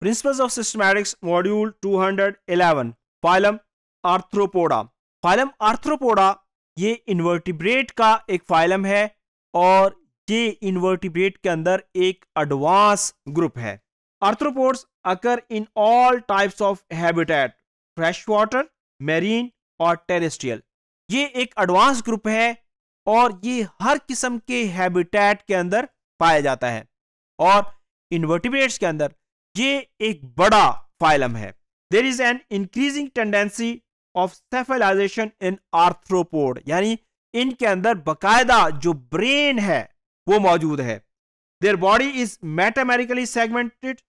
principles of systematics module 211 phylum Arthropoda phylum Arthropoda ये invertebrate का एक फाइलम है और ये इन्वर्टिब्रेट के अंदर एक एडवांस ग्रुप है arthropods occur in all types of habitat fresh water marine और टेरेस्ट्रियल ये एक एडवांस ग्रुप है और ये हर किस्म के हैबिटेट के अंदर पाया जाता है और इन्वर्टिब्रेट्स के अंदर ये एक बड़ा फाइलम है there is an increasing tendency of cephalization in arthropod यानी इनके अंदर बकायदा जो ब्रेन है वो मौजूद है their body is metamerically segmented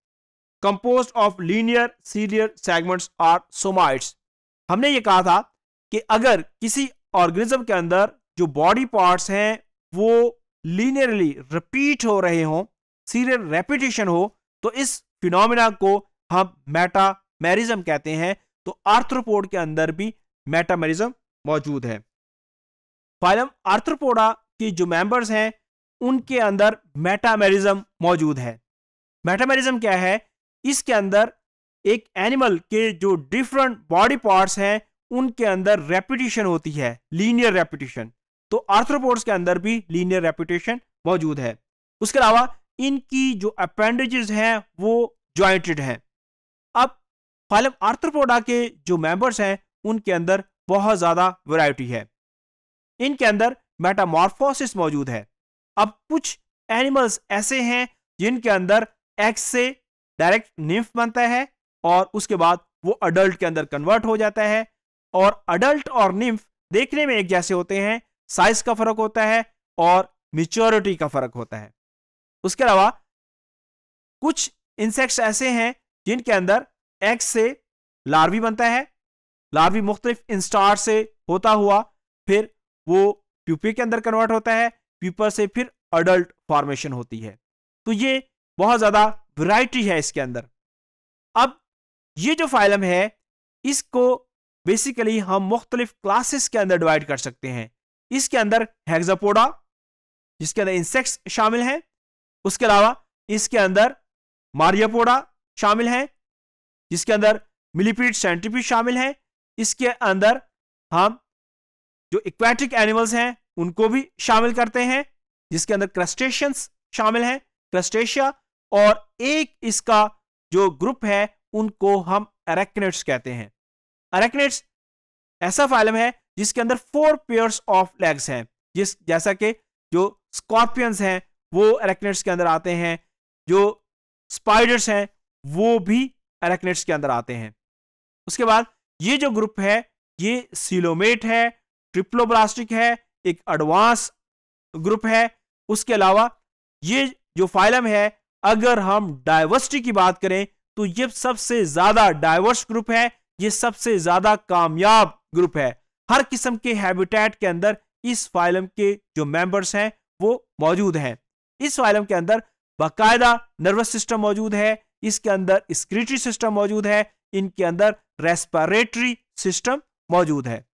compose of linear series segments or somites हमने ये कहा था कि अगर किसी ऑर्गेनिज्म के अंदर जो बॉडी पार्ट्स हैं वो लीनियरली रिपीट हो रहे हों सीरियल रेपिटेशन हो तो इस फिनोमिना को हम मेटामेरिज्म कहते हैं तो आर्थ्रोपोड के अंदर भी मेटामेरिज्म मौजूद है फाइलम आर्थ्रोपोडा के जो मेंबर्स हैं उनके अंदर मेटामेरिज्म मौजूद है मेटामेरिज्म क्या है इसके अंदर एक एनिमल के जो डिफरेंट बॉडी पार्ट्स हैं उनके अंदर रेपिटेशन होती है लीनियर रेपिटेशन तो आर्थ्रोपोड्स के अंदर भी लीनियर रेपिटेशन मौजूद है उसके अलावा इनकी जो अपेंडेजेस हैं वो ज्वाइंटेड हैं अब फाइलम आर्थ्रोपोडा के जो मेंबर्स हैं उनके अंदर बहुत ज़्यादा वैरायटी है इनके अंदर मेटामॉर्फोसिस मौजूद है अब कुछ एनिमल्स ऐसे हैं जिनके अंदर एक्स से डायरेक्ट निम्फ बनता है और उसके बाद वो अडल्ट के अंदर कन्वर्ट हो जाता है और अडल्ट और निम्फ देखने में एक जैसे होते हैं साइज का फर्क होता है और मिच्योरिटी का फर्क होता है उसके अलावा कुछ इंसेक्ट्स ऐसे हैं जिनके अंदर एग से लार्वी बनता है लार्वी मुख्तलिफ इंस्टार से होता हुआ फिर वो प्यूपे के अंदर कन्वर्ट होता है प्यूपर से फिर अडल्ट फॉर्मेशन होती है तो ये बहुत ज़्यादा वैरायटी है इसके अंदर अब ये जो फाइलम है इसको बेसिकली हम मुख्तलिफ क्लासेस के अंदर डिवाइड कर सकते हैं इसके अंदर हैग्जापोडा जिसके अंदर इंसेक्ट्स शामिल हैं उसके अलावा इसके अंदर मारियापोडा शामिल हैं जिसके अंदर मिलीपीड सेंट्रीपीड शामिल हैं इसके अंदर हम जो इक्वेटिक एनिमल्स हैं उनको भी शामिल करते हैं जिसके अंदर क्रस्टेशियंस शामिल हैं क्रस्टेशिया और एक इसका जो ग्रुप है उनको हम अरेक्नेट्स कहते हैं अरेक्नेट्स ऐसा फाइलम है जिसके अंदर फोर पेयर्स ऑफ लेग्स हैं जिस जैसा कि जो स्कॉर्पियंस हैं वो एरेक्नेट्स के अंदर आते हैं जो स्पाइडर्स हैं वो भी एरेक्नेट्स के अंदर आते हैं उसके बाद ये जो ग्रुप है ये सिलोमेट है ट्रिप्लोब्लास्टिक है एक एडवांस ग्रुप है उसके अलावा ये जो फाइलम है अगर हम डाइवर्सिटी की बात करें तो ये सबसे ज्यादा डाइवर्स ग्रुप है ये सबसे ज्यादा कामयाब ग्रुप है हर किस्म के हैबिटेट के अंदर इस फाइलम के जो मेंबर्स हैं वो मौजूद हैं इस फाइलम के अंदर बाकायदा नर्वस सिस्टम मौजूद है इसके अंदर स्क्रीटरी सिस्टम मौजूद है इनके अंदर रेस्पारेटरी सिस्टम मौजूद है